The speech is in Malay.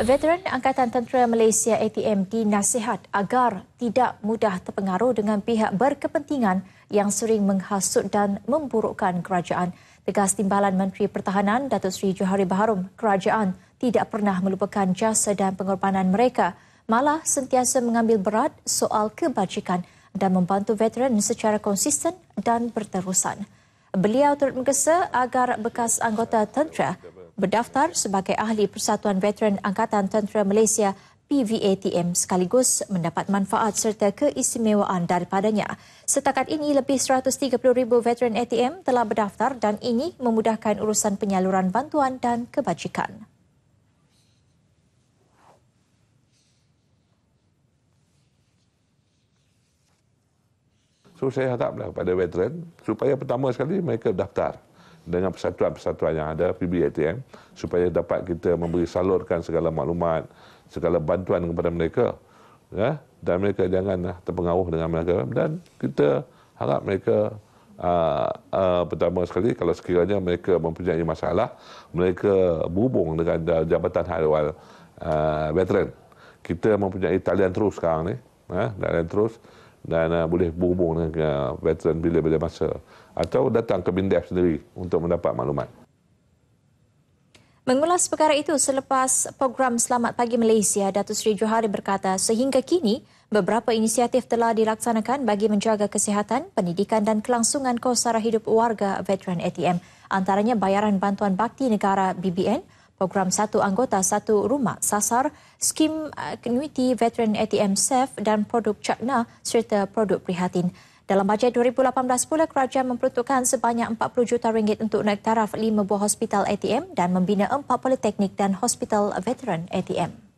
Veteran Angkatan Tentera Malaysia ATM dinasihat agar tidak mudah terpengaruh dengan pihak berkepentingan yang sering menghasut dan memburukkan kerajaan. Tegas Timbalan Menteri Pertahanan Datuk Seri Johari Baharum, kerajaan tidak pernah melupakan jasa dan pengorbanan mereka, malah sentiasa mengambil berat soal kebajikan dan membantu veteran secara konsisten dan berterusan. Beliau turut menggesa agar bekas anggota tentera berdaftar sebagai ahli Persatuan Veteran Angkatan Tentera Malaysia PVATM sekaligus mendapat manfaat serta keistimewaan daripadanya. Setakat ini, lebih 130,000 veteran ATM telah berdaftar dan ini memudahkan urusan penyaluran bantuan dan kebajikan. So, saya hadaplah kepada veteran supaya pertama sekali mereka daftar dengan persatuan-persatuan yang ada PBATM supaya dapat kita memberi salurkan segala maklumat, segala bantuan kepada mereka. Ya, dan mereka jangan eh, terpengaruh dengan mereka dan kita harap mereka uh, uh, pertama sekali kalau sekiranya mereka mempunyai masalah mereka berhubung dengan uh, Jabatan Haiwan uh, Veteran kita mempunyai talian terus sekarang ni eh, talian terus dan uh, boleh berhubung dengan uh, veteran bila-bila masa atau datang ke MINDEF sendiri untuk mendapat maklumat. Mengulas perkara itu selepas program Selamat Pagi Malaysia, Datuk Seri Johari berkata sehingga kini beberapa inisiatif telah dilaksanakan bagi menjaga kesihatan, pendidikan dan kelangsungan kos sara hidup warga veteran ATM. Antaranya bayaran bantuan bakti negara BBN, program satu anggota satu rumah sasar skim annuity eh, veteran ATM SEF dan produk cakna serta produk prihatin. Dalam bajet 2018 pula, kerajaan memperuntukkan sebanyak 40 juta ringgit untuk naik taraf 5 buah hospital ATM dan membina 4 politeknik dan hospital veteran ATM.